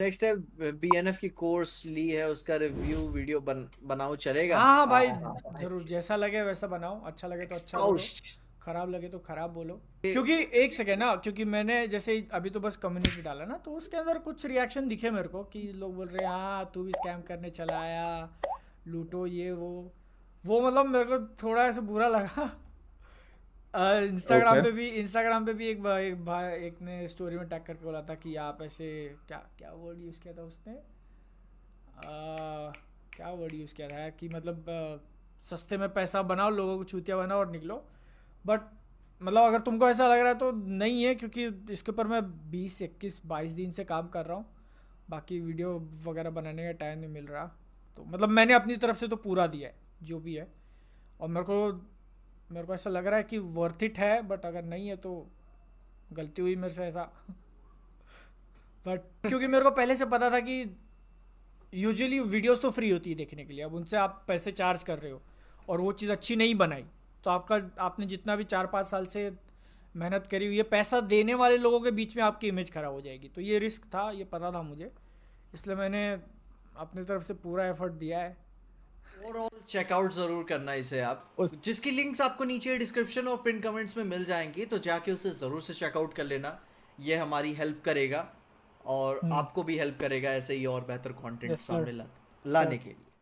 Next है BNF की course ली है उसका रिव्यू वीडियो बन बनाओ चलेगा हाँ, हाँ भाई हाँ, हाँ, जरूर जैसा लगे वैसा बनाओ अच्छा लगे तो अच्छा बोलो खराब लगे तो खराब बोलो क्योंकि एक सेकेंड ना क्योंकि मैंने जैसे अभी तो बस कम्युनिटी डाला ना तो उसके अंदर कुछ रिएक्शन दिखे मेरे को कि लोग बोल रहे हैं हाँ तू भी स्कैम करने चला आया लूटो ये वो वो मतलब मेरे को थोड़ा ऐसा बुरा लगा इंस्टाग्राम uh, पे भी इंस्टाग्राम पे भी एक भाई एक, भा, एक ने स्टोरी में टैग करके बोला था कि आप ऐसे क्या क्या वर्ड यूज़ किया था उसने आ, uh, क्या वर्ड यूज़ किया था कि मतलब आ, uh, सस्ते में पैसा बनाओ लोगों को छूतिया बनाओ और निकलो बट मतलब अगर तुमको ऐसा लग रहा है तो नहीं है क्योंकि इसके ऊपर मैं बीस इक्कीस बाईस दिन से काम कर रहा हूँ बाकी वीडियो वगैरह बनाने का टाइम नहीं मिल रहा तो मतलब मैंने अपनी तरफ से तो पूरा दिया है जो भी है और मेरे को मेरे को ऐसा लग रहा है कि वर्थ इट है बट अगर नहीं है तो गलती हुई मेरे से ऐसा बट क्योंकि मेरे को पहले से पता था कि यूजुअली वीडियोस तो फ्री होती है देखने के लिए अब उनसे आप पैसे चार्ज कर रहे हो और वो चीज़ अच्छी नहीं बनाई तो आपका आपने जितना भी चार पाँच साल से मेहनत करी हुई है पैसा देने वाले लोगों के बीच में आपकी इमेज ख़राब हो जाएगी तो ये रिस्क था ये पता था मुझे इसलिए मैंने अपनी तरफ से पूरा एफर्ट दिया है ओवरऑल चेकआउट जरूर करना इसे आप जिसकी लिंक्स आपको नीचे डिस्क्रिप्शन और पिन कमेंट्स में मिल जाएंगी तो जाके उसे ज़रूर से चेकआउट कर लेना ये हमारी हेल्प करेगा और हम्म। आपको भी हेल्प करेगा ऐसे ही और बेहतर कंटेंट सामने लाने के लिए